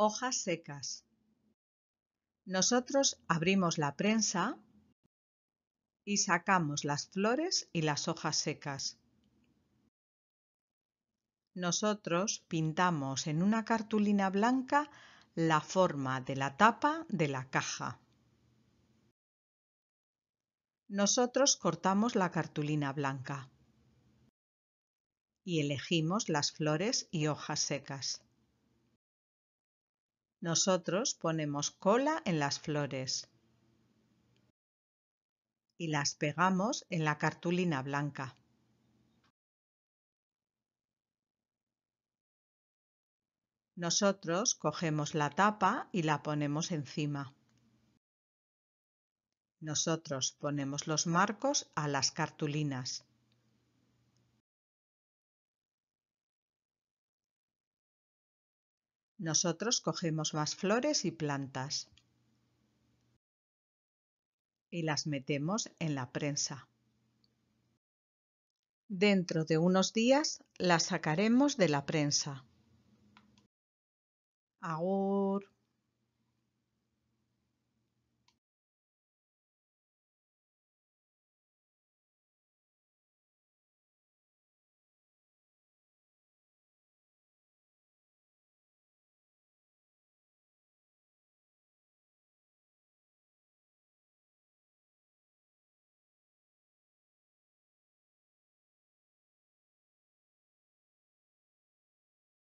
hojas secas. Nosotros abrimos la prensa y sacamos las flores y las hojas secas. Nosotros pintamos en una cartulina blanca la forma de la tapa de la caja. Nosotros cortamos la cartulina blanca y elegimos las flores y hojas secas. Nosotros ponemos cola en las flores y las pegamos en la cartulina blanca. Nosotros cogemos la tapa y la ponemos encima. Nosotros ponemos los marcos a las cartulinas. Nosotros cogemos más flores y plantas y las metemos en la prensa. Dentro de unos días las sacaremos de la prensa. Agur.